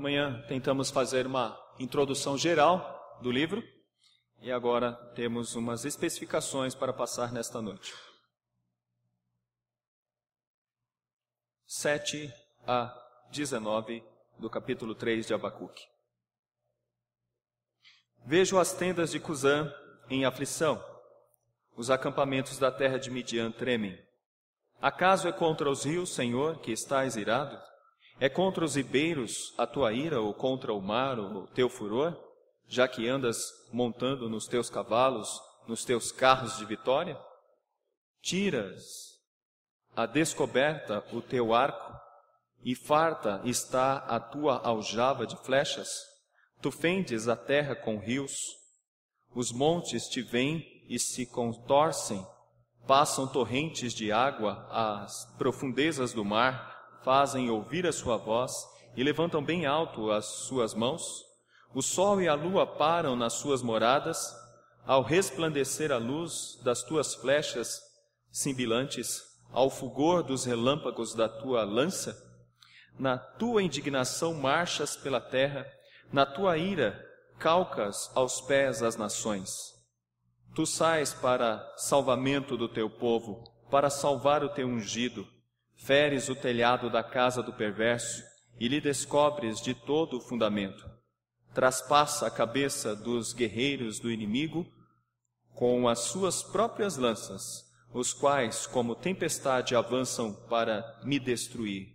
Amanhã tentamos fazer uma introdução geral do livro e agora temos umas especificações para passar nesta noite. 7 a 19 do capítulo 3 de Abacuque. Vejo as tendas de Cusã em aflição. Os acampamentos da terra de Midian tremem. Acaso é contra os rios, Senhor, que estás irado? É contra os ribeiros a tua ira, ou contra o mar o teu furor, já que andas montando nos teus cavalos, nos teus carros de vitória? Tiras a descoberta o teu arco, e farta está a tua aljava de flechas? Tu fendes a terra com rios, os montes te vêm e se contorcem, passam torrentes de água às profundezas do mar, fazem ouvir a sua voz e levantam bem alto as suas mãos. O sol e a lua param nas suas moradas, ao resplandecer a luz das tuas flechas cimbilantes, ao fulgor dos relâmpagos da tua lança. Na tua indignação marchas pela terra, na tua ira calcas aos pés as nações. Tu sais para salvamento do teu povo, para salvar o teu ungido feres o telhado da casa do perverso e lhe descobres de todo o fundamento. Traspassa a cabeça dos guerreiros do inimigo com as suas próprias lanças, os quais, como tempestade, avançam para me destruir.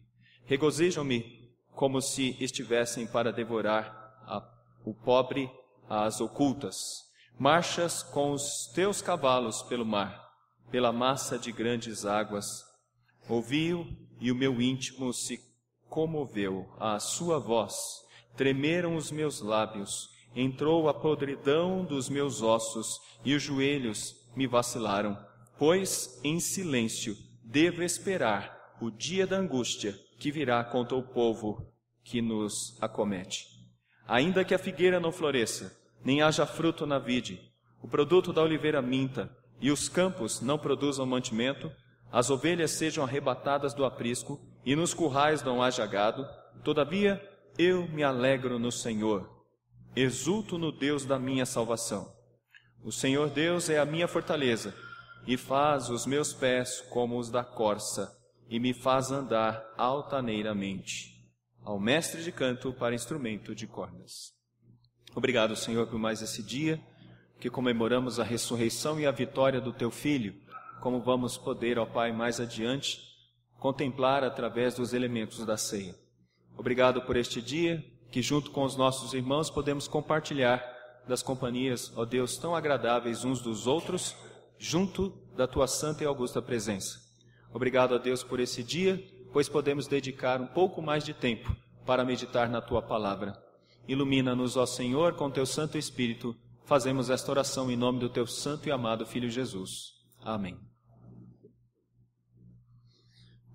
Regozijam-me como se estivessem para devorar a, o pobre às ocultas. Marchas com os teus cavalos pelo mar, pela massa de grandes águas Ouvi-o e o meu íntimo se comoveu à sua voz, tremeram os meus lábios, entrou a podridão dos meus ossos e os joelhos me vacilaram. Pois em silêncio devo esperar o dia da angústia que virá contra o povo que nos acomete. Ainda que a figueira não floresça, nem haja fruto na vide, o produto da oliveira minta, e os campos não produzam mantimento, as ovelhas sejam arrebatadas do aprisco, e nos currais não haja gado, todavia eu me alegro no Senhor. Exulto no Deus da minha salvação. O Senhor Deus é a minha fortaleza, e faz os meus pés como os da corça, e me faz andar altaneiramente. Ao mestre de canto para instrumento de cordas. Obrigado, Senhor, por mais esse dia que comemoramos a ressurreição e a vitória do teu filho como vamos poder, ó Pai, mais adiante, contemplar através dos elementos da ceia. Obrigado por este dia, que junto com os nossos irmãos podemos compartilhar das companhias, ó Deus, tão agradáveis uns dos outros, junto da tua santa e augusta presença. Obrigado a Deus por esse dia, pois podemos dedicar um pouco mais de tempo para meditar na tua palavra. Ilumina-nos, ó Senhor, com teu Santo Espírito. Fazemos esta oração em nome do teu santo e amado Filho Jesus. Amém.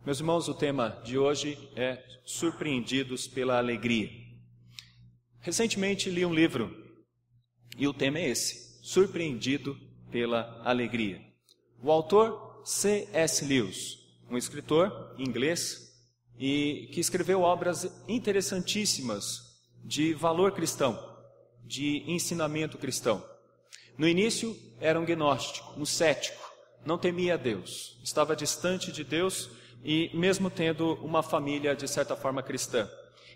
Meus irmãos, o tema de hoje é Surpreendidos pela Alegria. Recentemente li um livro e o tema é esse: Surpreendido pela Alegria. O autor C.S. Lewis, um escritor inglês e que escreveu obras interessantíssimas de valor cristão, de ensinamento cristão. No início era um gnóstico, um cético, não temia Deus, estava distante de Deus e, mesmo tendo uma família de certa forma cristã,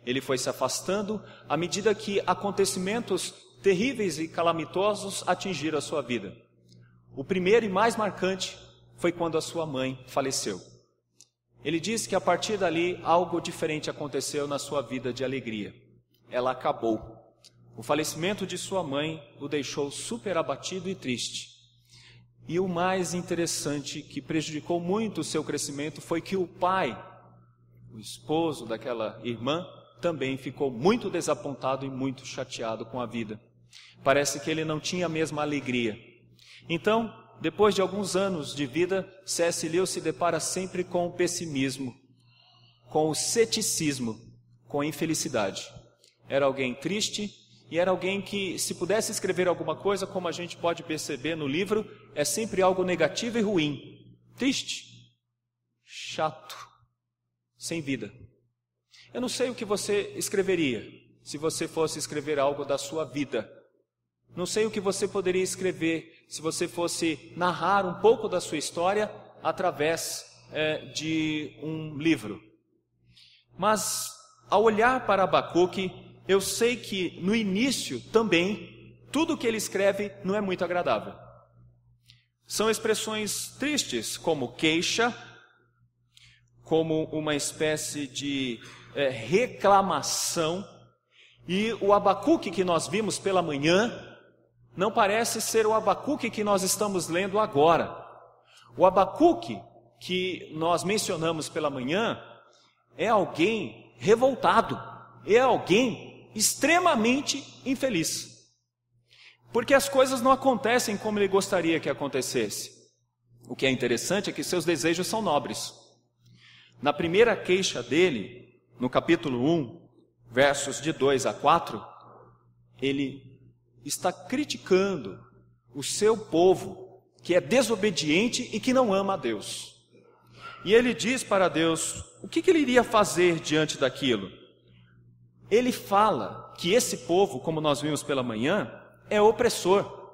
ele foi se afastando à medida que acontecimentos terríveis e calamitosos atingiram a sua vida. O primeiro e mais marcante foi quando a sua mãe faleceu. Ele diz que a partir dali algo diferente aconteceu na sua vida de alegria. Ela acabou. O falecimento de sua mãe o deixou super abatido e triste. E o mais interessante, que prejudicou muito o seu crescimento, foi que o pai, o esposo daquela irmã, também ficou muito desapontado e muito chateado com a vida. Parece que ele não tinha a mesma alegria. Então, depois de alguns anos de vida, C.S. Lewis se depara sempre com o pessimismo, com o ceticismo, com a infelicidade. Era alguém triste, e era alguém que, se pudesse escrever alguma coisa, como a gente pode perceber no livro, é sempre algo negativo e ruim, triste, chato, sem vida. Eu não sei o que você escreveria se você fosse escrever algo da sua vida. Não sei o que você poderia escrever se você fosse narrar um pouco da sua história através é, de um livro. Mas ao olhar para Abacuque, eu sei que no início também tudo que ele escreve não é muito agradável. São expressões tristes, como queixa, como uma espécie de é, reclamação. E o Abacuque que nós vimos pela manhã não parece ser o Abacuque que nós estamos lendo agora. O Abacuque que nós mencionamos pela manhã é alguém revoltado, é alguém extremamente infeliz. Porque as coisas não acontecem como ele gostaria que acontecesse. O que é interessante é que seus desejos são nobres. Na primeira queixa dele, no capítulo 1, versos de 2 a 4, ele está criticando o seu povo que é desobediente e que não ama a Deus. E ele diz para Deus o que, que ele iria fazer diante daquilo ele fala que esse povo, como nós vimos pela manhã, é opressor.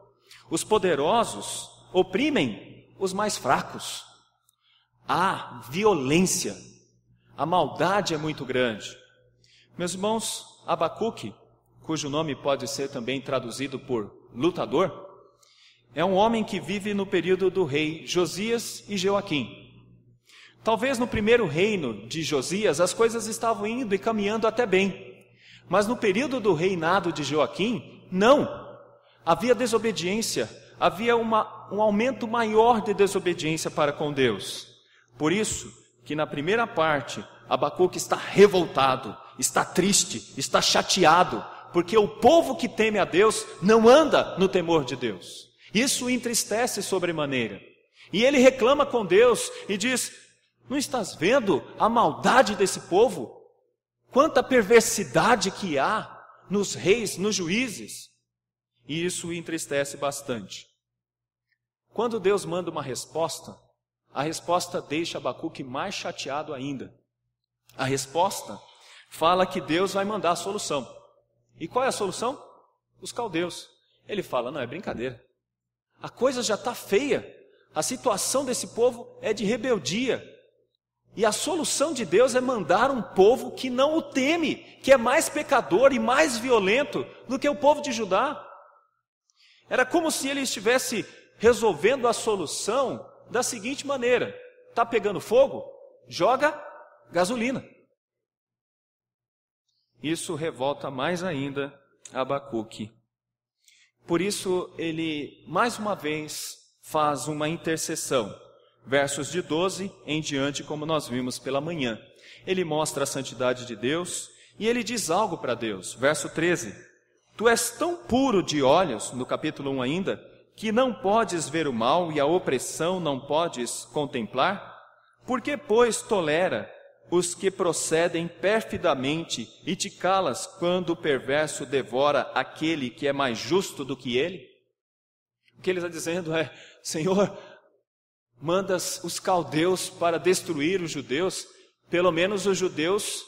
Os poderosos oprimem os mais fracos. Há violência. A maldade é muito grande. Meus irmãos, Abacuque, cujo nome pode ser também traduzido por lutador, é um homem que vive no período do rei Josias e Joaquim. Talvez no primeiro reino de Josias as coisas estavam indo e caminhando até bem. Mas no período do reinado de Joaquim, não. Havia desobediência, havia uma, um aumento maior de desobediência para com Deus. Por isso que na primeira parte, Abacuque está revoltado, está triste, está chateado, porque o povo que teme a Deus não anda no temor de Deus. Isso o entristece sobremaneira. E ele reclama com Deus e diz: Não estás vendo a maldade desse povo? Quanta perversidade que há nos reis, nos juízes. E isso entristece bastante. Quando Deus manda uma resposta, a resposta deixa Abacuque mais chateado ainda. A resposta fala que Deus vai mandar a solução. E qual é a solução? Os caldeus. Ele fala: não, é brincadeira. A coisa já está feia. A situação desse povo é de rebeldia. E a solução de Deus é mandar um povo que não o teme, que é mais pecador e mais violento do que o povo de Judá. Era como se ele estivesse resolvendo a solução da seguinte maneira: está pegando fogo? Joga gasolina. Isso revolta mais ainda Abacuque. Por isso, ele mais uma vez faz uma intercessão versos de 12 em diante, como nós vimos pela manhã. Ele mostra a santidade de Deus e ele diz algo para Deus. Verso 13: Tu és tão puro de olhos, no capítulo 1 ainda, que não podes ver o mal e a opressão não podes contemplar? Por que, pois, tolera os que procedem perfidamente e te calas quando o perverso devora aquele que é mais justo do que ele? O que ele está dizendo é: Senhor, mandas os caldeus para destruir os judeus, pelo menos os judeus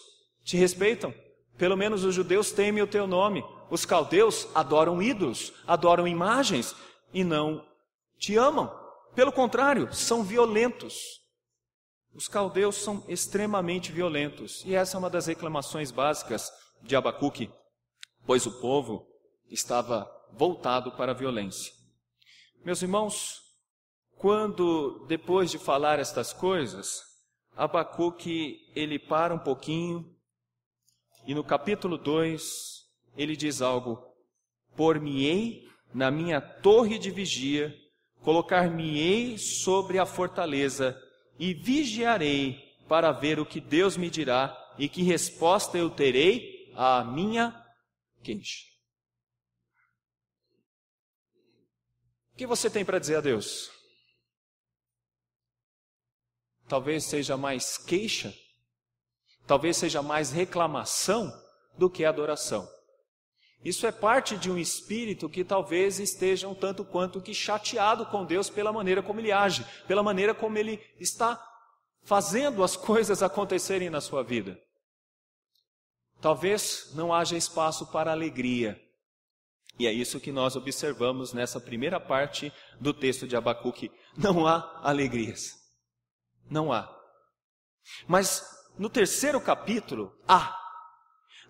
te respeitam, pelo menos os judeus temem o teu nome. Os caldeus adoram ídolos, adoram imagens e não te amam. Pelo contrário, são violentos. Os caldeus são extremamente violentos, e essa é uma das reclamações básicas de Abacuque, pois o povo estava voltado para a violência. Meus irmãos, quando, depois de falar estas coisas, Abacuque, ele para um pouquinho e no capítulo 2 ele diz algo: Por-me-ei na minha torre de vigia, colocar-me-ei sobre a fortaleza e vigiarei para ver o que Deus me dirá e que resposta eu terei à minha queixa. O que você tem para dizer a Deus? talvez seja mais queixa, talvez seja mais reclamação do que adoração. Isso é parte de um espírito que talvez esteja um tanto quanto que chateado com Deus pela maneira como ele age, pela maneira como ele está fazendo as coisas acontecerem na sua vida. Talvez não haja espaço para alegria. E é isso que nós observamos nessa primeira parte do texto de Abacuque. Não há alegrias. Não há. Mas no terceiro capítulo, há.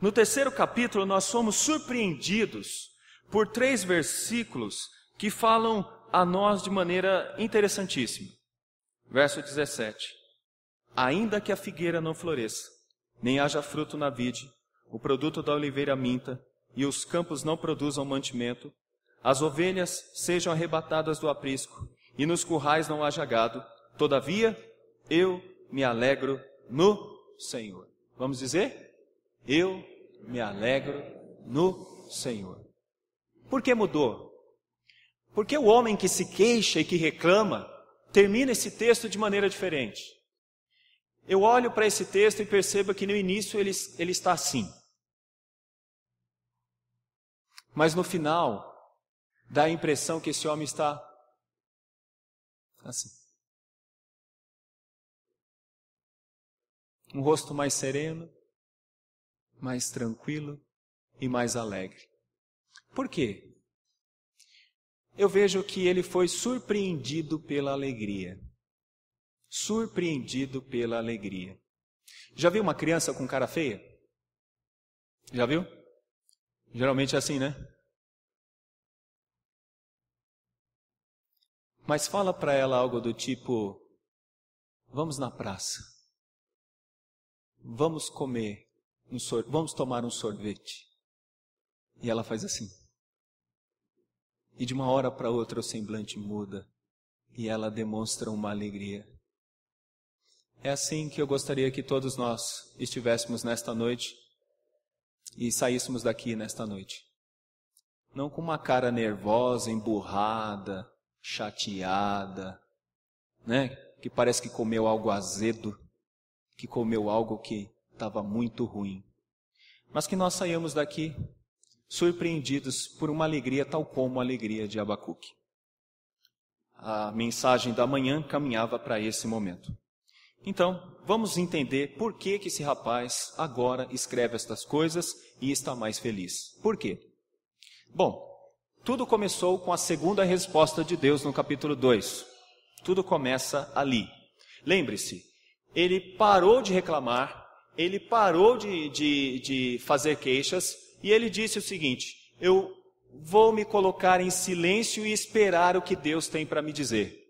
No terceiro capítulo, nós somos surpreendidos por três versículos que falam a nós de maneira interessantíssima. Verso 17: Ainda que a figueira não floresça, nem haja fruto na vide, o produto da oliveira minta, e os campos não produzam mantimento, as ovelhas sejam arrebatadas do aprisco, e nos currais não haja gado, todavia eu me alegro no Senhor. Vamos dizer? Eu me alegro no Senhor. Por que mudou? Porque o homem que se queixa e que reclama termina esse texto de maneira diferente. Eu olho para esse texto e percebo que no início ele, ele está assim. Mas no final, dá a impressão que esse homem está assim. um rosto mais sereno, mais tranquilo e mais alegre. Por quê? Eu vejo que ele foi surpreendido pela alegria. Surpreendido pela alegria. Já viu uma criança com cara feia? Já viu? Geralmente é assim, né? Mas fala para ela algo do tipo: Vamos na praça vamos comer, um sor vamos tomar um sorvete. E ela faz assim. E de uma hora para outra o semblante muda e ela demonstra uma alegria. É assim que eu gostaria que todos nós estivéssemos nesta noite e saíssemos daqui nesta noite. Não com uma cara nervosa, emburrada, chateada, né? Que parece que comeu algo azedo que comeu algo que estava muito ruim. Mas que nós saímos daqui surpreendidos por uma alegria tal como a alegria de Abacuque. A mensagem da manhã caminhava para esse momento. Então, vamos entender por que, que esse rapaz agora escreve estas coisas e está mais feliz. Por quê? Bom, tudo começou com a segunda resposta de Deus no capítulo 2. Tudo começa ali. Lembre-se, ele parou de reclamar, ele parou de, de, de fazer queixas e ele disse o seguinte: Eu vou me colocar em silêncio e esperar o que Deus tem para me dizer.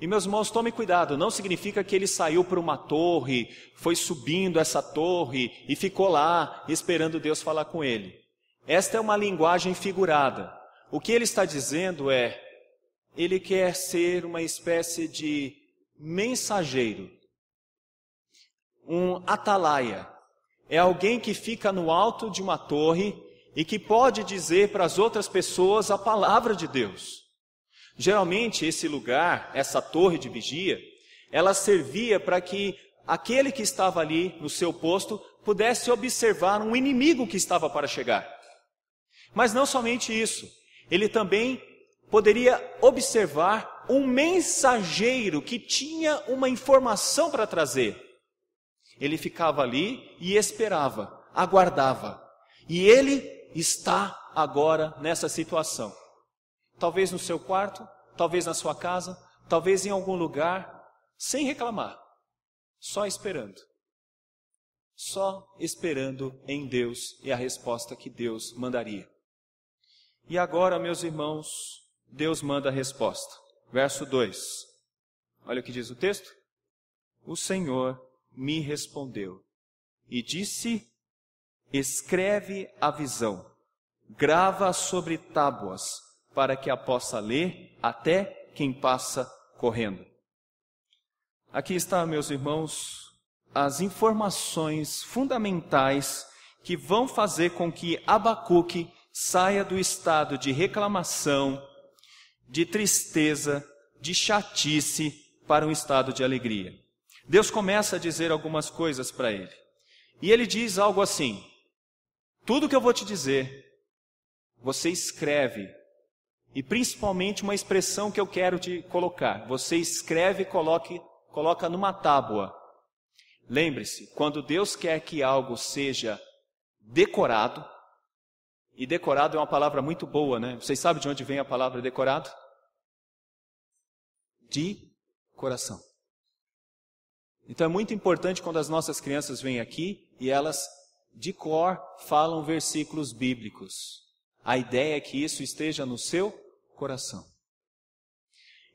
E meus irmãos, tomem cuidado, não significa que ele saiu para uma torre, foi subindo essa torre e ficou lá esperando Deus falar com ele. Esta é uma linguagem figurada. O que ele está dizendo é: ele quer ser uma espécie de mensageiro um atalaia. É alguém que fica no alto de uma torre e que pode dizer para as outras pessoas a palavra de Deus. Geralmente, esse lugar, essa torre de vigia, ela servia para que aquele que estava ali no seu posto pudesse observar um inimigo que estava para chegar. Mas não somente isso, ele também poderia observar um mensageiro que tinha uma informação para trazer. Ele ficava ali e esperava, aguardava. E ele está agora nessa situação. Talvez no seu quarto, talvez na sua casa, talvez em algum lugar, sem reclamar, só esperando. Só esperando em Deus e a resposta que Deus mandaria. E agora, meus irmãos, Deus manda a resposta. Verso 2. Olha o que diz o texto. O Senhor me respondeu e disse: Escreve a visão, grava sobre tábuas, para que a possa ler até quem passa correndo. Aqui está, meus irmãos, as informações fundamentais que vão fazer com que Abacuque saia do estado de reclamação, de tristeza, de chatice para um estado de alegria. Deus começa a dizer algumas coisas para ele. E ele diz algo assim: Tudo que eu vou te dizer, você escreve. E principalmente uma expressão que eu quero te colocar. Você escreve e coloque, coloca numa tábua. Lembre-se, quando Deus quer que algo seja decorado, e decorado é uma palavra muito boa, né? Vocês sabem de onde vem a palavra decorado? De coração. Então é muito importante quando as nossas crianças vêm aqui e elas de cor falam versículos bíblicos. A ideia é que isso esteja no seu coração.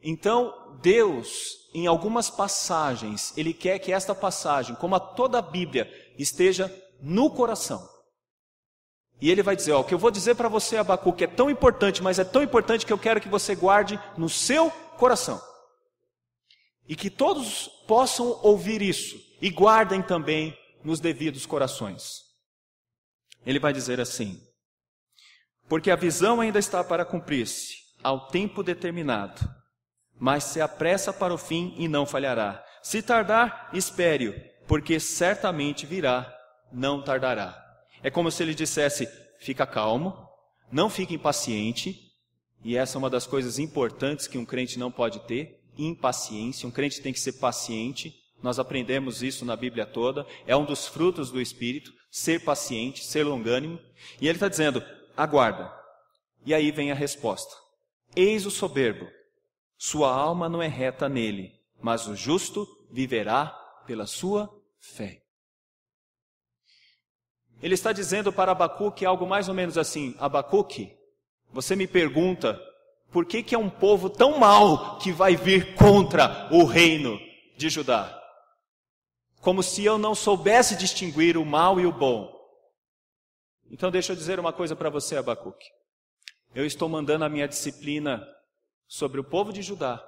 Então, Deus, em algumas passagens, Ele quer que esta passagem, como a toda a Bíblia, esteja no coração. E Ele vai dizer: Ó, o que eu vou dizer para você, Abacu, que é tão importante, mas é tão importante que eu quero que você guarde no seu coração e que todos possam ouvir isso e guardem também nos devidos corações. Ele vai dizer assim: Porque a visão ainda está para cumprir-se, ao tempo determinado, mas se apressa para o fim e não falhará. Se tardar, espere-o, porque certamente virá, não tardará. É como se ele dissesse: fica calmo, não fique impaciente, e essa é uma das coisas importantes que um crente não pode ter, impaciência. Um crente tem que ser paciente. Nós aprendemos isso na Bíblia toda. É um dos frutos do Espírito, ser paciente, ser longânimo. E ele está dizendo: aguarda. E aí vem a resposta: Eis o soberbo, sua alma não é reta nele, mas o justo viverá pela sua fé. Ele está dizendo para Abacuque algo mais ou menos assim: Abacuque, você me pergunta por que, que é um povo tão mau que vai vir contra o reino de Judá? Como se eu não soubesse distinguir o mal e o bom. Então deixa eu dizer uma coisa para você, Abacuque. Eu estou mandando a minha disciplina sobre o povo de Judá.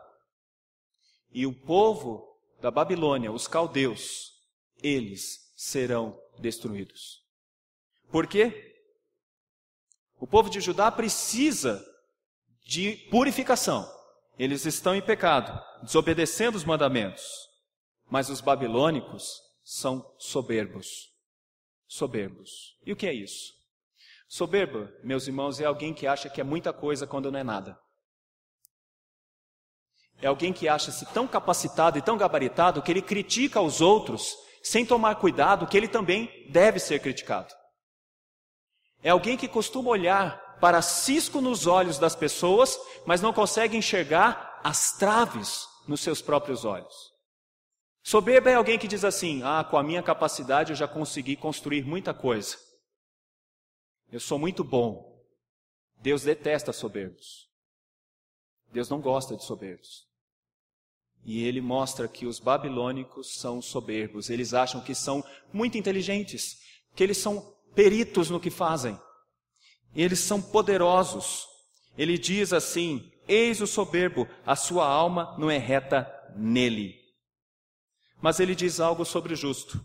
E o povo da Babilônia, os caldeus, eles serão destruídos. Por quê? O povo de Judá precisa de purificação. Eles estão em pecado, desobedecendo os mandamentos. Mas os babilônicos são soberbos. Soberbos. E o que é isso? Soberba, meus irmãos, é alguém que acha que é muita coisa quando não é nada. É alguém que acha-se tão capacitado e tão gabaritado que ele critica os outros sem tomar cuidado que ele também deve ser criticado. É alguém que costuma olhar para cisco nos olhos das pessoas, mas não consegue enxergar as traves nos seus próprios olhos. Soberba é alguém que diz assim: Ah, com a minha capacidade eu já consegui construir muita coisa. Eu sou muito bom. Deus detesta soberbos. Deus não gosta de soberbos. E ele mostra que os babilônicos são soberbos. Eles acham que são muito inteligentes, que eles são peritos no que fazem. E eles são poderosos. Ele diz assim: Eis o soberbo, a sua alma não é reta nele. Mas ele diz algo sobre o justo.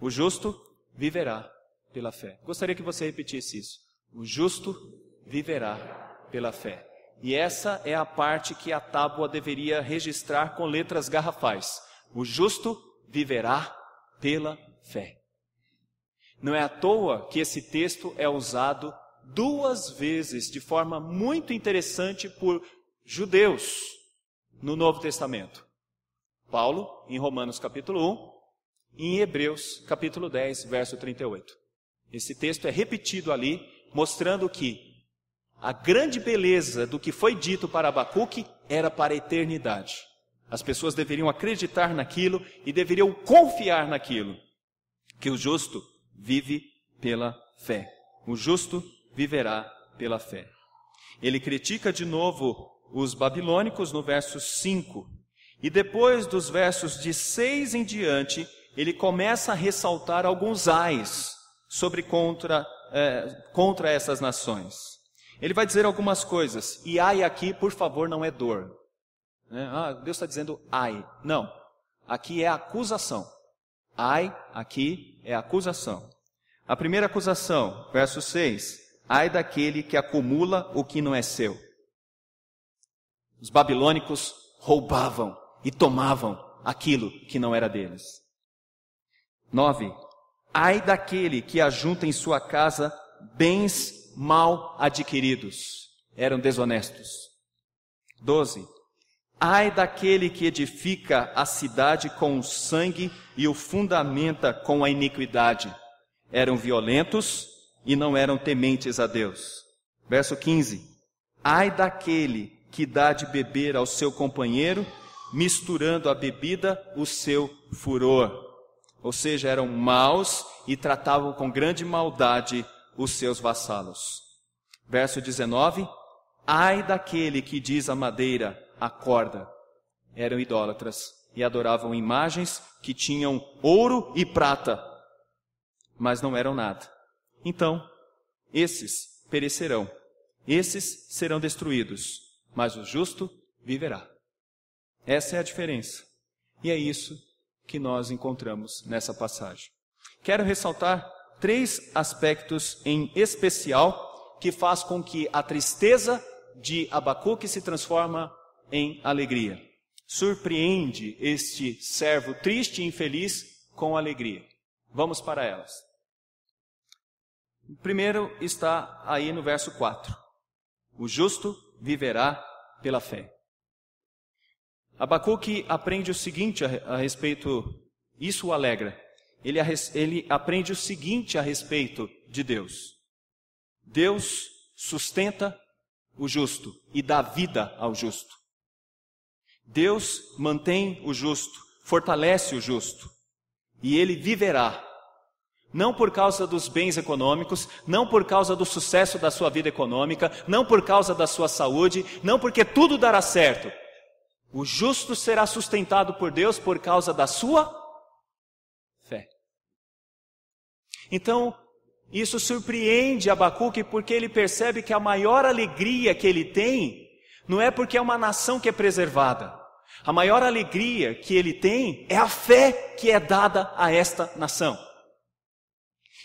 O justo viverá pela fé. Gostaria que você repetisse isso. O justo viverá pela fé. E essa é a parte que a tábua deveria registrar com letras garrafais. O justo viverá pela fé. Não é à toa que esse texto é usado duas vezes de forma muito interessante por judeus no Novo Testamento. Paulo, em Romanos capítulo 1, e em Hebreus capítulo 10, verso 38. Esse texto é repetido ali, mostrando que a grande beleza do que foi dito para Abacuque era para a eternidade. As pessoas deveriam acreditar naquilo e deveriam confiar naquilo, que o justo vive pela fé. O justo viverá pela fé. Ele critica de novo os babilônicos no verso 5. E depois dos versos de 6 em diante, ele começa a ressaltar alguns ais sobre contra, eh, contra essas nações. Ele vai dizer algumas coisas, e ai aqui, por favor, não é dor. Né? Ah, Deus está dizendo ai. Não, aqui é acusação. Ai, aqui é acusação. A primeira acusação, verso 6 ai daquele que acumula o que não é seu. Os babilônicos roubavam e tomavam aquilo que não era deles. 9. Ai daquele que ajunta em sua casa bens mal adquiridos. Eram desonestos. 12. Ai daquele que edifica a cidade com o sangue e o fundamenta com a iniquidade. Eram violentos e não eram tementes a Deus. Verso 15: Ai daquele que dá de beber ao seu companheiro, misturando à bebida o seu furor. Ou seja, eram maus e tratavam com grande maldade os seus vassalos. Verso 19: Ai daquele que diz à madeira, acorda. Eram idólatras e adoravam imagens que tinham ouro e prata, mas não eram nada. Então, esses perecerão, esses serão destruídos, mas o justo viverá. Essa é a diferença. E é isso que nós encontramos nessa passagem. Quero ressaltar três aspectos em especial que faz com que a tristeza de Abacuque se transforma em alegria. Surpreende este servo triste e infeliz com alegria. Vamos para elas. Primeiro está aí no verso 4. O justo viverá pela fé. Abacuque aprende o seguinte a, respeito, isso o alegra. Ele, ele aprende o seguinte a respeito de Deus: Deus sustenta o justo e dá vida ao justo. Deus mantém o justo, fortalece o justo, e ele viverá não por causa dos bens econômicos, não por causa do sucesso da sua vida econômica, não por causa da sua saúde, não porque tudo dará certo. O justo será sustentado por Deus por causa da sua fé. Então, isso surpreende Abacuque porque ele percebe que a maior alegria que ele tem não é porque é uma nação que é preservada. A maior alegria que ele tem é a fé que é dada a esta nação.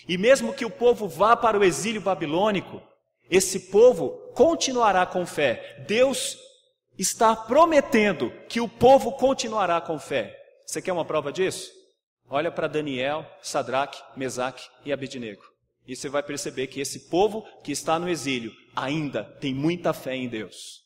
E mesmo que o povo vá para o exílio babilônico, esse povo continuará com fé. Deus está prometendo que o povo continuará com fé. Você quer uma prova disso? Olha para Daniel, Sadraque, Mesaque e Abednego. E você vai perceber que esse povo que está no exílio ainda tem muita fé em Deus.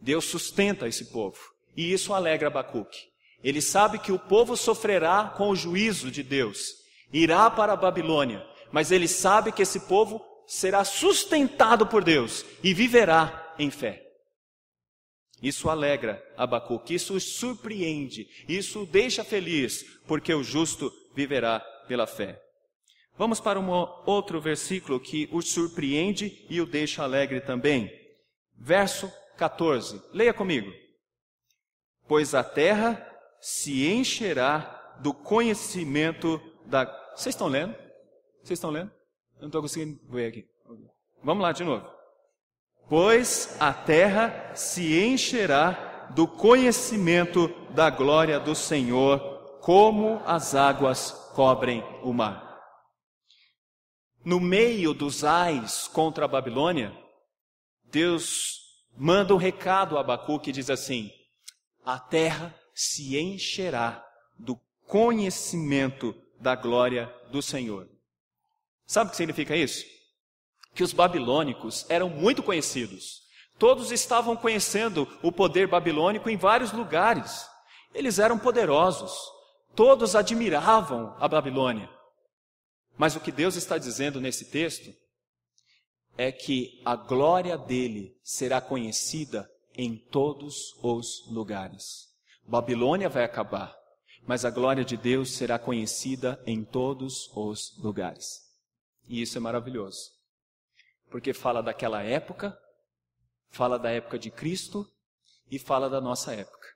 Deus sustenta esse povo. E isso alegra Abacuque. Ele sabe que o povo sofrerá com o juízo de Deus, irá para a Babilônia, mas ele sabe que esse povo será sustentado por Deus e viverá em fé. Isso alegra Abacuque, isso o surpreende, isso o deixa feliz, porque o justo viverá pela fé. Vamos para um outro versículo que o surpreende e o deixa alegre também. Verso 14. Leia comigo. Pois a terra se encherá do conhecimento da. Vocês estão lendo? Vocês estão lendo? Eu não estou conseguindo ver aqui. Vamos lá de novo. Pois a terra se encherá do conhecimento da glória do Senhor, como as águas cobrem o mar. No meio dos ais contra a Babilônia, Deus manda um recado a Abacu que diz assim: A terra se encherá do conhecimento da glória do Senhor. Sabe o que significa isso? Que os babilônicos eram muito conhecidos. Todos estavam conhecendo o poder babilônico em vários lugares. Eles eram poderosos. Todos admiravam a Babilônia. Mas o que Deus está dizendo nesse texto é que a glória dele será conhecida em todos os lugares. Babilônia vai acabar, mas a glória de Deus será conhecida em todos os lugares. E isso é maravilhoso. Porque fala daquela época, fala da época de Cristo e fala da nossa época.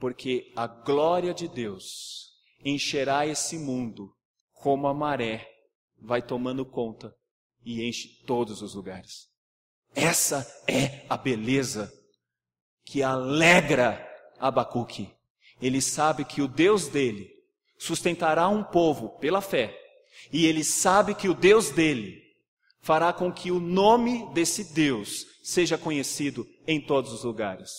Porque a glória de Deus encherá esse mundo como a maré vai tomando conta e enche todos os lugares. Essa é a beleza que alegra Abacuque. Ele sabe que o Deus dele sustentará um povo pela fé e ele sabe que o Deus dele fará com que o nome desse Deus seja conhecido em todos os lugares.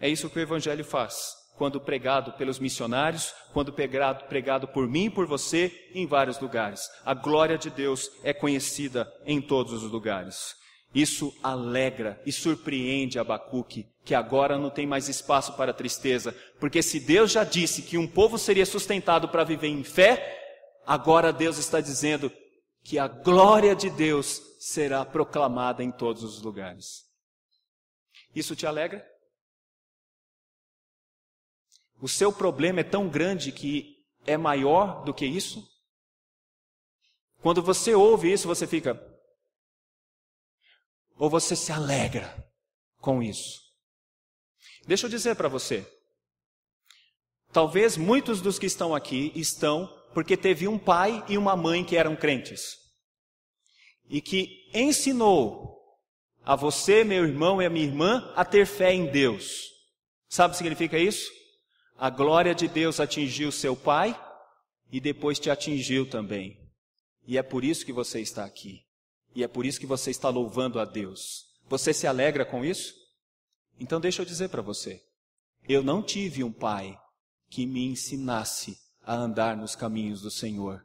É isso que o Evangelho faz, quando pregado pelos missionários, quando pregado, pregado por mim e por você, em vários lugares. A glória de Deus é conhecida em todos os lugares. Isso alegra e surpreende Abacuque, que agora não tem mais espaço para tristeza, porque se Deus já disse que um povo seria sustentado para viver em fé, Agora Deus está dizendo que a glória de Deus será proclamada em todos os lugares. Isso te alegra? O seu problema é tão grande que é maior do que isso? Quando você ouve isso, você fica. Ou você se alegra com isso? Deixa eu dizer para você. Talvez muitos dos que estão aqui estão porque teve um pai e uma mãe que eram crentes e que ensinou a você, meu irmão e a minha irmã, a ter fé em Deus. Sabe o que significa isso? A glória de Deus atingiu seu pai e depois te atingiu também. E é por isso que você está aqui. E é por isso que você está louvando a Deus. Você se alegra com isso? Então deixa eu dizer para você. Eu não tive um pai que me ensinasse a andar nos caminhos do Senhor.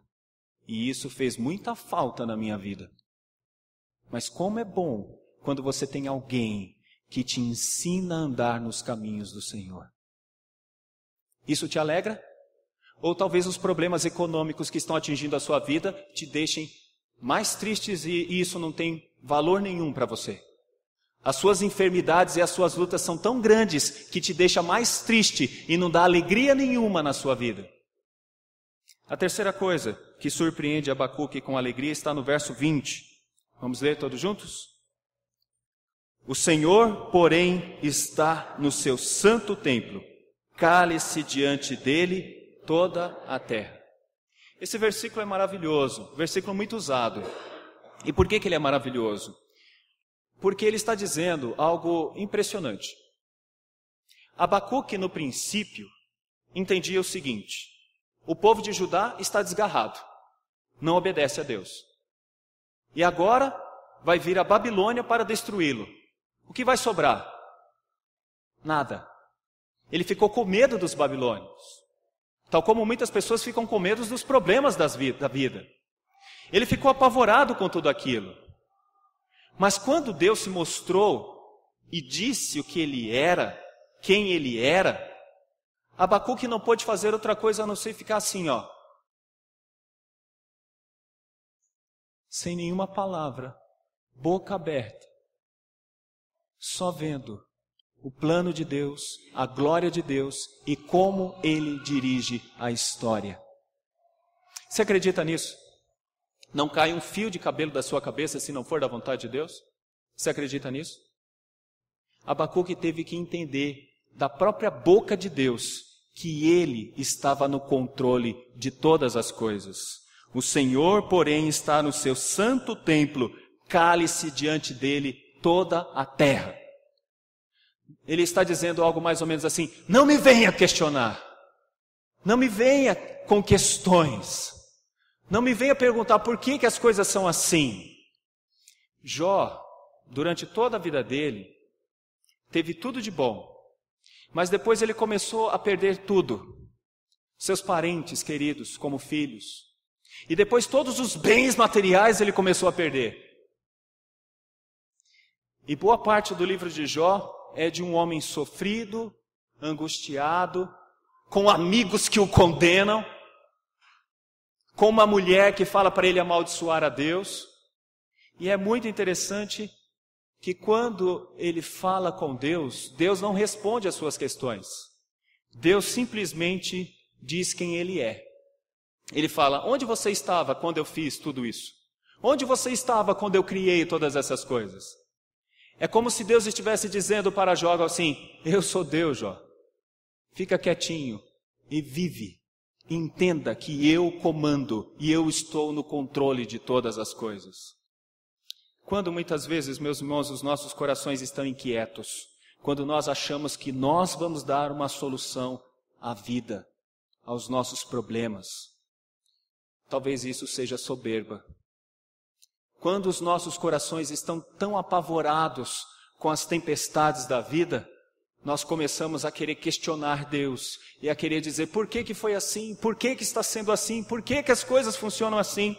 E isso fez muita falta na minha vida. Mas como é bom quando você tem alguém que te ensina a andar nos caminhos do Senhor. Isso te alegra? Ou talvez os problemas econômicos que estão atingindo a sua vida te deixem mais tristes e isso não tem valor nenhum para você. As suas enfermidades e as suas lutas são tão grandes que te deixa mais triste e não dá alegria nenhuma na sua vida. A terceira coisa que surpreende Abacuque com alegria está no verso 20. Vamos ler todos juntos? O Senhor, porém, está no seu santo templo, cale-se diante dele toda a terra. Esse versículo é maravilhoso, versículo muito usado. E por que, que ele é maravilhoso? Porque ele está dizendo algo impressionante. Abacuque, no princípio, entendia o seguinte: o povo de Judá está desgarrado, não obedece a Deus. E agora vai vir a Babilônia para destruí-lo. O que vai sobrar? Nada. Ele ficou com medo dos babilônios, tal como muitas pessoas ficam com medo dos problemas vi da vida. Ele ficou apavorado com tudo aquilo. Mas quando Deus se mostrou e disse o que ele era, quem ele era, Abacuque não pôde fazer outra coisa a não ser ficar assim, ó. Sem nenhuma palavra, boca aberta, só vendo o plano de Deus, a glória de Deus e como ele dirige a história. Você acredita nisso? Não cai um fio de cabelo da sua cabeça se não for da vontade de Deus? Você acredita nisso? Abacuque teve que entender da própria boca de Deus que ele estava no controle de todas as coisas. O Senhor, porém, está no seu santo templo, cale-se diante dele toda a terra. Ele está dizendo algo mais ou menos assim: não me venha questionar, não me venha com questões, não me venha perguntar por que, que as coisas são assim. Jó, durante toda a vida dele, teve tudo de bom, mas depois ele começou a perder tudo: seus parentes queridos, como filhos. E depois todos os bens materiais ele começou a perder. E boa parte do livro de Jó é de um homem sofrido, angustiado, com amigos que o condenam, com uma mulher que fala para ele amaldiçoar a Deus. E é muito interessante que quando ele fala com Deus, Deus não responde às suas questões. Deus simplesmente diz quem ele é. Ele fala: Onde você estava quando eu fiz tudo isso? Onde você estava quando eu criei todas essas coisas? É como se Deus estivesse dizendo para Jó assim: Eu sou Deus, Jó. Fica quietinho e vive. Entenda que eu comando e eu estou no controle de todas as coisas. Quando muitas vezes, meus irmãos, os nossos corações estão inquietos, quando nós achamos que nós vamos dar uma solução à vida, aos nossos problemas. Talvez isso seja soberba. Quando os nossos corações estão tão apavorados com as tempestades da vida, nós começamos a querer questionar Deus e a querer dizer por que que foi assim, por que que está sendo assim, por que que as coisas funcionam assim.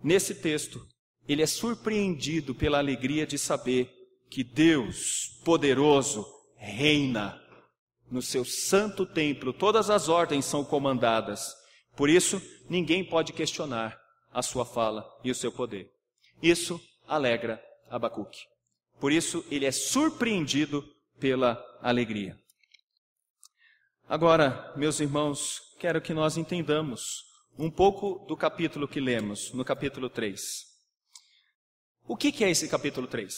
Nesse texto, ele é surpreendido pela alegria de saber que Deus poderoso reina no seu santo templo. Todas as ordens são comandadas. Por isso, ninguém pode questionar a sua fala e o seu poder. Isso alegra Abacuque. Por isso, ele é surpreendido pela alegria. Agora, meus irmãos, quero que nós entendamos um pouco do capítulo que lemos, no capítulo 3. O que, que é esse capítulo 3?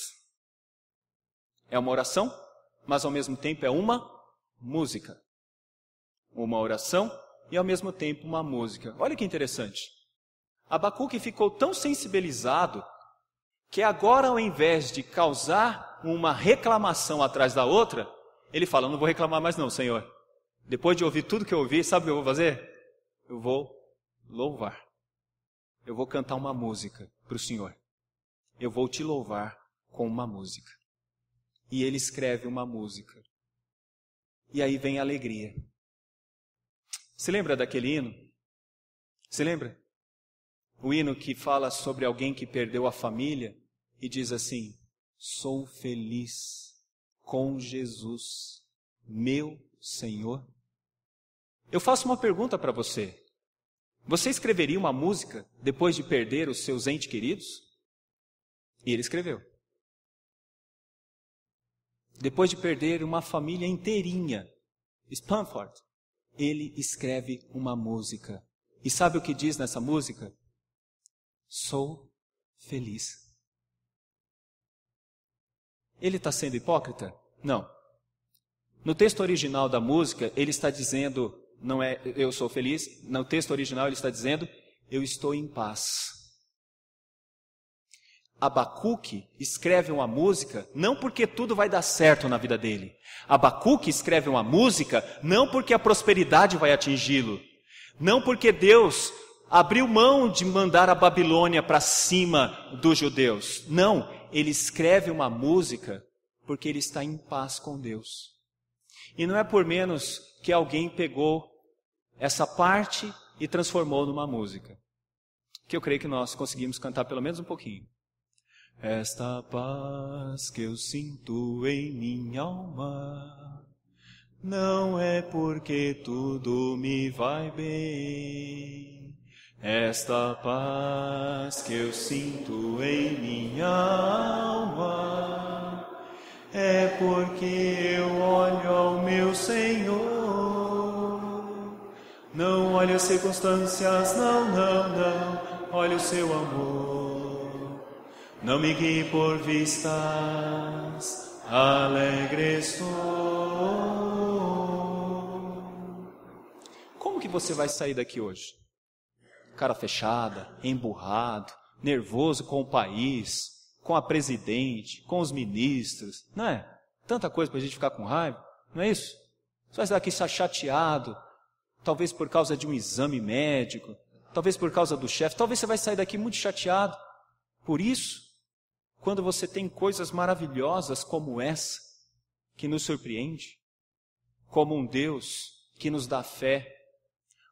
É uma oração, mas ao mesmo tempo é uma música. Uma oração e ao mesmo tempo uma música. Olha que interessante. Abacuque ficou tão sensibilizado que agora, ao invés de causar uma reclamação atrás da outra, ele fala: Não vou reclamar mais, não, Senhor. Depois de ouvir tudo que eu ouvi, sabe o que eu vou fazer? Eu vou louvar. Eu vou cantar uma música para o Senhor eu vou te louvar com uma música. E ele escreve uma música. E aí vem a alegria. Se lembra daquele hino? Se lembra? O hino que fala sobre alguém que perdeu a família e diz assim: Sou feliz com Jesus, meu Senhor. Eu faço uma pergunta para você. Você escreveria uma música depois de perder os seus entes queridos? E ele escreveu. Depois de perder uma família inteirinha, Spamford, ele escreve uma música. E sabe o que diz nessa música? Sou feliz. Ele está sendo hipócrita? Não. No texto original da música, ele está dizendo, não é eu sou feliz. No texto original, ele está dizendo, eu estou em paz. Abacuque escreve uma música não porque tudo vai dar certo na vida dele. Abacuque escreve uma música não porque a prosperidade vai atingi-lo. Não porque Deus abriu mão de mandar a Babilônia para cima dos judeus. Não, ele escreve uma música porque ele está em paz com Deus. E não é por menos que alguém pegou essa parte e transformou numa música. Que eu creio que nós conseguimos cantar pelo menos um pouquinho. Esta paz que eu sinto em minha alma não é porque tudo me vai bem. Esta paz que eu sinto em minha alma é porque eu olho ao meu Senhor. Não olho as circunstâncias, não, não, não. Olho o seu amor. Não me guie por vistas, alegre sou. Como que você vai sair daqui hoje? Cara fechada, emburrado, nervoso com o país, com a presidente, com os ministros, não é? Tanta coisa para a gente ficar com raiva, não é isso? Você vai sair daqui chateado, talvez por causa de um exame médico, talvez por causa do chefe, talvez você vai sair daqui muito chateado. Por isso, quando você tem coisas maravilhosas como essa, que nos surpreende, como um Deus que nos dá fé,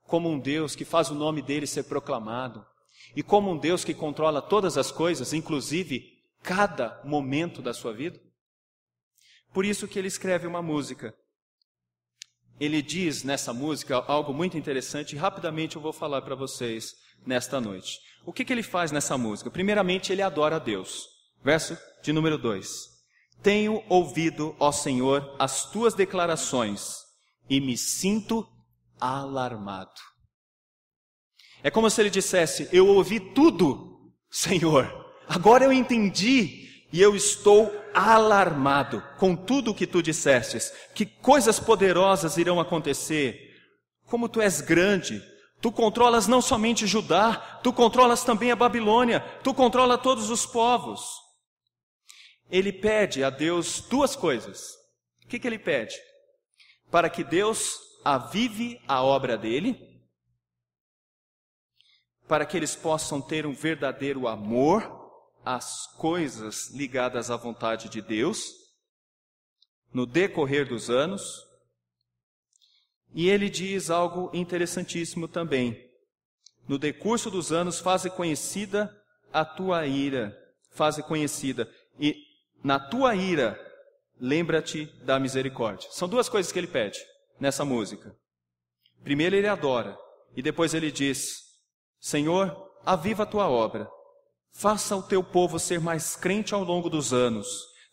como um Deus que faz o nome dele ser proclamado, e como um Deus que controla todas as coisas, inclusive cada momento da sua vida? Por isso que ele escreve uma música. Ele diz nessa música algo muito interessante e rapidamente eu vou falar para vocês nesta noite. O que, que ele faz nessa música? Primeiramente, ele adora a Deus. Verso de número 2. Tenho ouvido, ó Senhor, as tuas declarações e me sinto alarmado. É como se ele dissesse: Eu ouvi tudo, Senhor, agora eu entendi e eu estou alarmado com tudo o que tu dissestes. Que coisas poderosas irão acontecer. Como tu és grande, Tu controlas não somente Judá, tu controlas também a Babilônia, tu controla todos os povos ele pede a Deus duas coisas. O que, que ele pede? Para que Deus avive a obra dele, para que eles possam ter um verdadeiro amor às coisas ligadas à vontade de Deus no decorrer dos anos. E ele diz algo interessantíssimo também. No decurso dos anos, faze conhecida a tua ira, faze conhecida. E na tua ira, lembra-te da misericórdia. São duas coisas que ele pede nessa música. Primeiro ele adora, e depois ele diz: Senhor, aviva a tua obra. Faça o teu povo ser mais crente ao longo dos anos.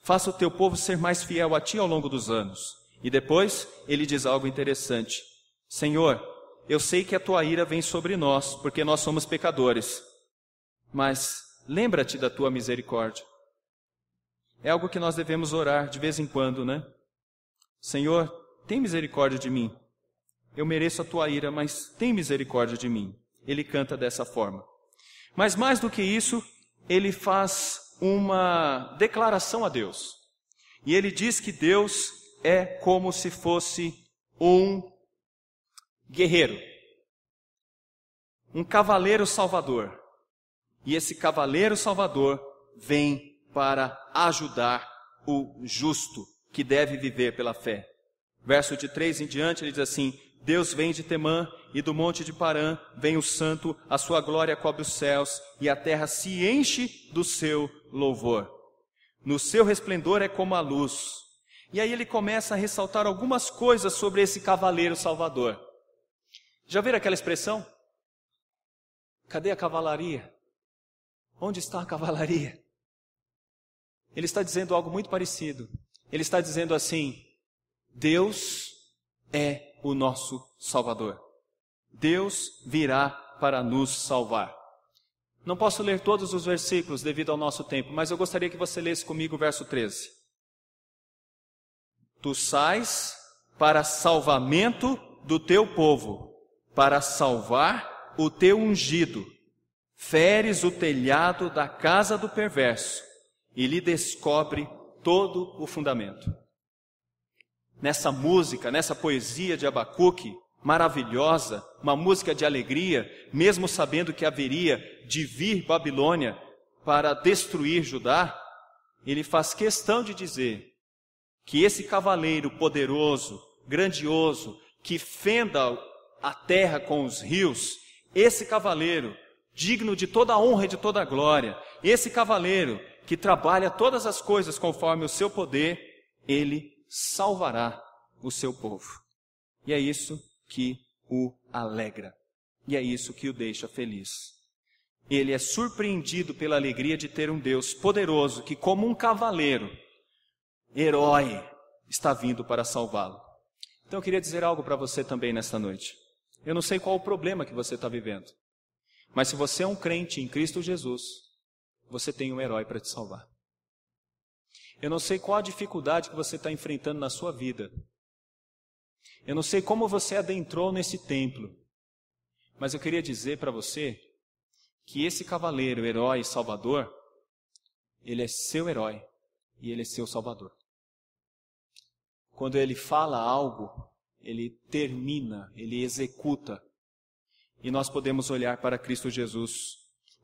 Faça o teu povo ser mais fiel a ti ao longo dos anos. E depois ele diz algo interessante: Senhor, eu sei que a tua ira vem sobre nós, porque nós somos pecadores. Mas lembra-te da tua misericórdia. É algo que nós devemos orar de vez em quando, né? Senhor, tem misericórdia de mim. Eu mereço a tua ira, mas tem misericórdia de mim. Ele canta dessa forma. Mas mais do que isso, ele faz uma declaração a Deus. E ele diz que Deus é como se fosse um guerreiro, um cavaleiro salvador. E esse cavaleiro salvador vem para ajudar o justo que deve viver pela fé. Verso de 3 em diante, ele diz assim: Deus vem de Temã e do monte de Parã vem o santo, a sua glória cobre os céus e a terra se enche do seu louvor. No seu resplendor é como a luz. E aí ele começa a ressaltar algumas coisas sobre esse cavaleiro salvador. Já viram aquela expressão? Cadê a cavalaria? Onde está a cavalaria? Ele está dizendo algo muito parecido. Ele está dizendo assim: Deus é o nosso Salvador. Deus virá para nos salvar. Não posso ler todos os versículos devido ao nosso tempo, mas eu gostaria que você lesse comigo o verso 13. Tu sais para salvamento do teu povo, para salvar o teu ungido. Feres o telhado da casa do perverso e lhe descobre todo o fundamento. Nessa música, nessa poesia de Abacuque, maravilhosa, uma música de alegria, mesmo sabendo que haveria de vir Babilônia para destruir Judá, ele faz questão de dizer que esse cavaleiro poderoso, grandioso, que fenda a terra com os rios, esse cavaleiro, digno de toda a honra e de toda a glória, esse cavaleiro que trabalha todas as coisas conforme o seu poder, ele salvará o seu povo. E é isso que o alegra. E é isso que o deixa feliz. Ele é surpreendido pela alegria de ter um Deus poderoso que, como um cavaleiro, herói, está vindo para salvá-lo. Então eu queria dizer algo para você também nesta noite. Eu não sei qual o problema que você está vivendo, mas se você é um crente em Cristo Jesus, você tem um herói para te salvar. Eu não sei qual a dificuldade que você está enfrentando na sua vida. Eu não sei como você adentrou nesse templo. Mas eu queria dizer para você que esse cavaleiro, herói, salvador, ele é seu herói e ele é seu salvador. Quando ele fala algo, ele termina, ele executa. E nós podemos olhar para Cristo Jesus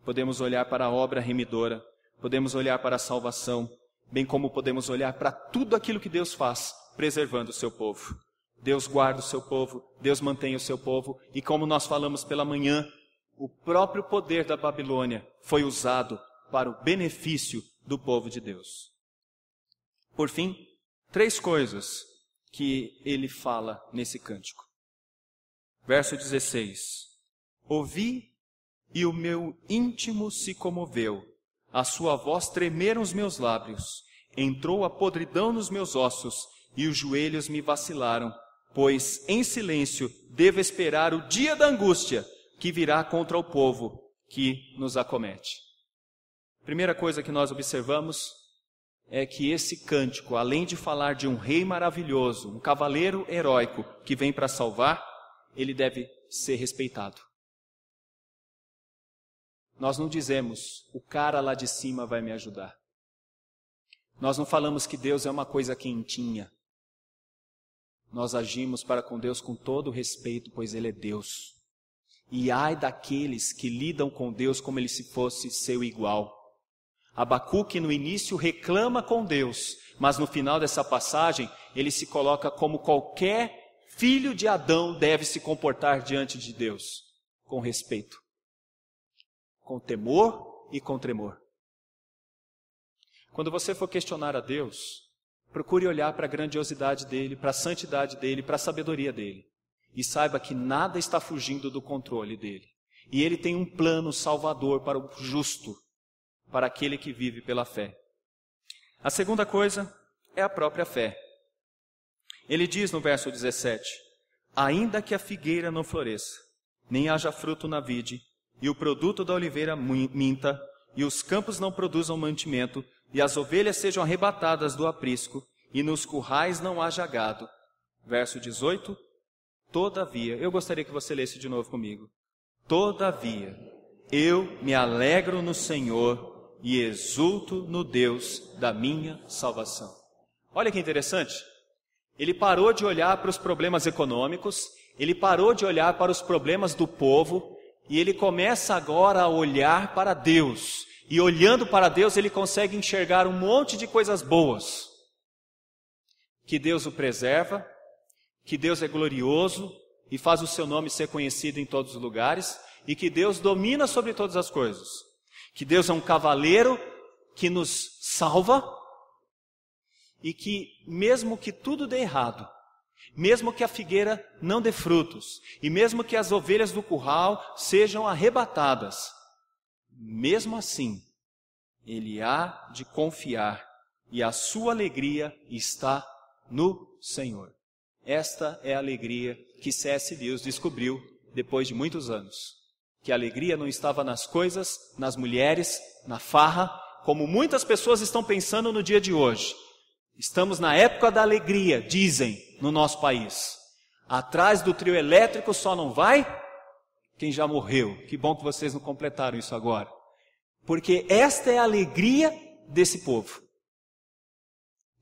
podemos olhar para a obra remidora, podemos olhar para a salvação, bem como podemos olhar para tudo aquilo que Deus faz, preservando o seu povo. Deus guarda o seu povo, Deus mantém o seu povo, e como nós falamos pela manhã, o próprio poder da Babilônia foi usado para o benefício do povo de Deus. Por fim, três coisas que ele fala nesse cântico. Verso 16: Ouvi e o meu íntimo se comoveu. A sua voz tremeram os meus lábios, entrou a podridão nos meus ossos, e os joelhos me vacilaram, pois em silêncio devo esperar o dia da angústia que virá contra o povo que nos acomete. Primeira coisa que nós observamos é que esse cântico, além de falar de um rei maravilhoso, um cavaleiro heróico que vem para salvar, ele deve ser respeitado. Nós não dizemos, o cara lá de cima vai me ajudar. Nós não falamos que Deus é uma coisa quentinha. Nós agimos para com Deus com todo respeito, pois Ele é Deus. E ai daqueles que lidam com Deus como ele se fosse seu igual. Abacuque no início reclama com Deus, mas no final dessa passagem ele se coloca como qualquer filho de Adão deve se comportar diante de Deus, com respeito com temor e com tremor. Quando você for questionar a Deus, procure olhar para a grandiosidade dele, para a santidade dele, para a sabedoria dele. E saiba que nada está fugindo do controle dele. E ele tem um plano salvador para o justo, para aquele que vive pela fé. A segunda coisa é a própria fé. Ele diz no verso 17: Ainda que a figueira não floresça, nem haja fruto na vide, e o produto da oliveira minta, e os campos não produzam mantimento, e as ovelhas sejam arrebatadas do aprisco, e nos currais não haja gado. Verso 18. Todavia, eu gostaria que você lesse de novo comigo. Todavia, eu me alegro no Senhor e exulto no Deus da minha salvação. Olha que interessante. Ele parou de olhar para os problemas econômicos, ele parou de olhar para os problemas do povo, e ele começa agora a olhar para Deus. E olhando para Deus, ele consegue enxergar um monte de coisas boas. Que Deus o preserva, que Deus é glorioso e faz o seu nome ser conhecido em todos os lugares, e que Deus domina sobre todas as coisas. Que Deus é um cavaleiro que nos salva e que, mesmo que tudo dê errado, mesmo que a figueira não dê frutos, e mesmo que as ovelhas do curral sejam arrebatadas, mesmo assim, ele há de confiar, e a sua alegria está no Senhor. Esta é a alegria que C.S. Deus descobriu depois de muitos anos. Que a alegria não estava nas coisas, nas mulheres, na farra, como muitas pessoas estão pensando no dia de hoje Estamos na época da alegria, dizem no nosso país. Atrás do trio elétrico só não vai quem já morreu. Que bom que vocês não completaram isso agora. Porque esta é a alegria desse povo.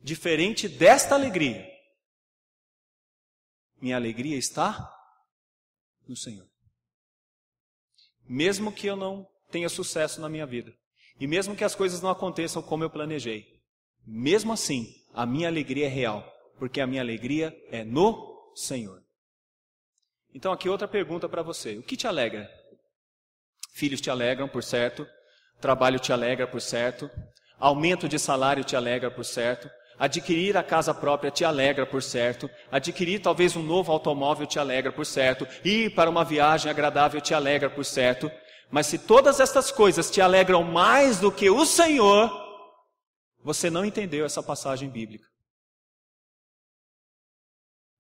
Diferente desta alegria, minha alegria está no Senhor. Mesmo que eu não tenha sucesso na minha vida, e mesmo que as coisas não aconteçam como eu planejei, mesmo assim, a minha alegria é real, porque a minha alegria é no Senhor. Então, aqui outra pergunta para você: o que te alegra? Filhos te alegram, por certo, trabalho te alegra, por certo, aumento de salário te alegra, por certo, Adquirir a casa própria te alegra, por certo. Adquirir talvez um novo automóvel te alegra, por certo. Ir para uma viagem agradável te alegra, por certo. Mas se todas estas coisas te alegram mais do que o Senhor, você não entendeu essa passagem bíblica.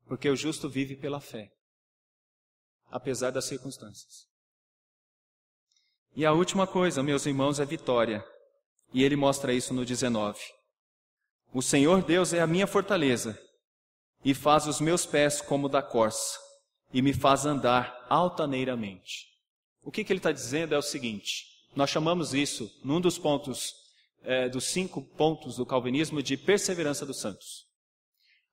Porque o justo vive pela fé, apesar das circunstâncias. E a última coisa, meus irmãos, é vitória. E ele mostra isso no 19. O Senhor Deus é a minha fortaleza, e faz os meus pés como da corça, e me faz andar altaneiramente. O que, que ele está dizendo é o seguinte: nós chamamos isso, num dos pontos é, dos cinco pontos do calvinismo de perseverança dos santos.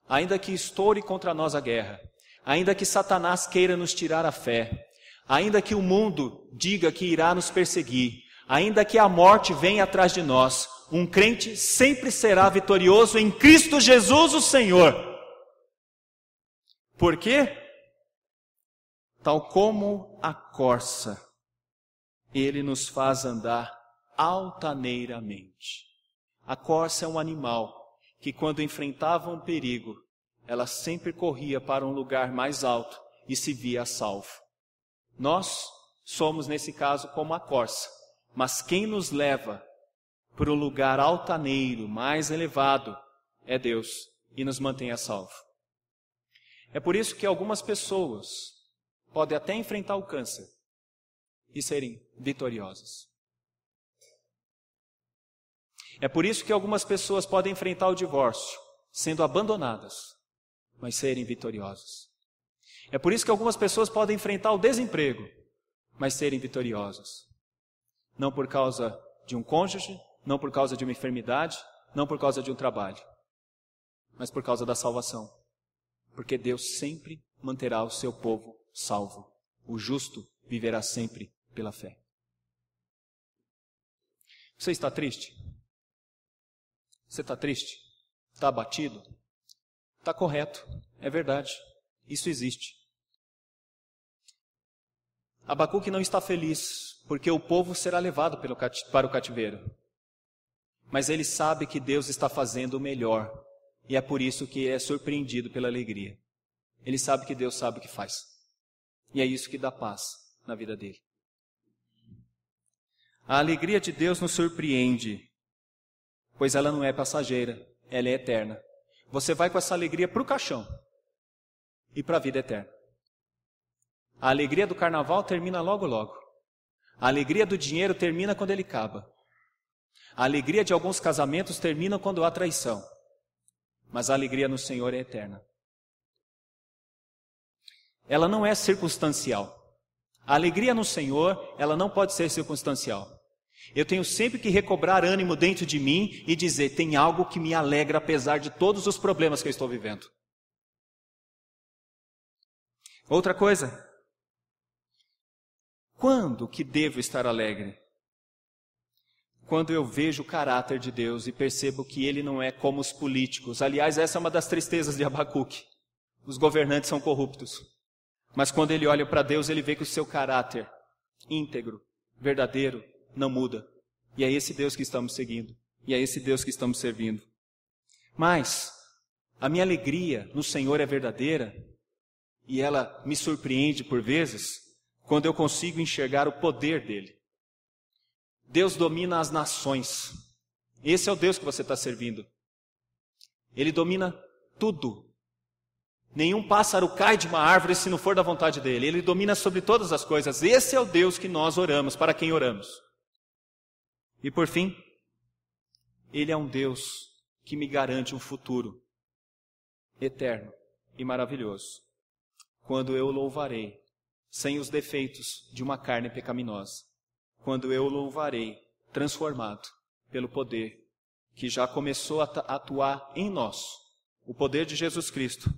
Ainda que estoure contra nós a guerra, ainda que Satanás queira nos tirar a fé, ainda que o mundo diga que irá nos perseguir, ainda que a morte venha atrás de nós, um crente sempre será vitorioso em Cristo Jesus, o Senhor. Por quê? Tal como a corça, ele nos faz andar altaneiramente. A corça é um animal que, quando enfrentava um perigo, ela sempre corria para um lugar mais alto e se via a salvo. Nós somos, nesse caso, como a corça, mas quem nos leva para o lugar altaneiro, mais elevado, é Deus e nos mantém a salvo. É por isso que algumas pessoas podem até enfrentar o câncer e serem vitoriosas. É por isso que algumas pessoas podem enfrentar o divórcio sendo abandonadas, mas serem vitoriosas. É por isso que algumas pessoas podem enfrentar o desemprego, mas serem vitoriosas. Não por causa de um cônjuge, não por causa de uma enfermidade, não por causa de um trabalho, mas por causa da salvação. Porque Deus sempre manterá o seu povo salvo. O justo viverá sempre pela fé. Você está triste? Você está triste? Está abatido? Está correto, é verdade. Isso existe. Abacuque não está feliz, porque o povo será levado para o cativeiro. Mas ele sabe que Deus está fazendo o melhor, e é por isso que é surpreendido pela alegria. Ele sabe que Deus sabe o que faz. E é isso que dá paz na vida dele. A alegria de Deus nos surpreende, pois ela não é passageira, ela é eterna. Você vai com essa alegria para o caixão e para a vida eterna. A alegria do carnaval termina logo, logo. A alegria do dinheiro termina quando ele acaba. A alegria de alguns casamentos termina quando há traição. Mas a alegria no Senhor é eterna. Ela não é circunstancial. A alegria no Senhor, ela não pode ser circunstancial. Eu tenho sempre que recobrar ânimo dentro de mim e dizer: tem algo que me alegra apesar de todos os problemas que eu estou vivendo. Outra coisa. Quando que devo estar alegre? Quando eu vejo o caráter de Deus e percebo que ele não é como os políticos. Aliás, essa é uma das tristezas de Abacuque. Os governantes são corruptos. Mas quando ele olha para Deus, ele vê que o seu caráter íntegro, verdadeiro, não muda. E é esse Deus que estamos seguindo. E é esse Deus que estamos servindo. Mas a minha alegria no Senhor é verdadeira e ela me surpreende por vezes quando eu consigo enxergar o poder dele. Deus domina as nações. Esse é o Deus que você está servindo. Ele domina tudo. Nenhum pássaro cai de uma árvore se não for da vontade dele. Ele domina sobre todas as coisas. Esse é o Deus que nós oramos, para quem oramos. E por fim, Ele é um Deus que me garante um futuro eterno e maravilhoso, quando eu louvarei sem os defeitos de uma carne pecaminosa, quando eu louvarei transformado pelo poder que já começou a atuar em nós, o poder de Jesus Cristo,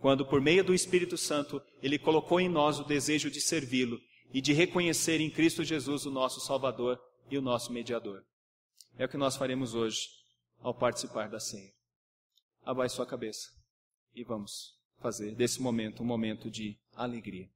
quando por meio do Espírito Santo ele colocou em nós o desejo de servi-lo e de reconhecer em Cristo Jesus o nosso Salvador e o nosso mediador. É o que nós faremos hoje ao participar da ceia. Abaixe sua cabeça e vamos fazer desse momento um momento de alegria.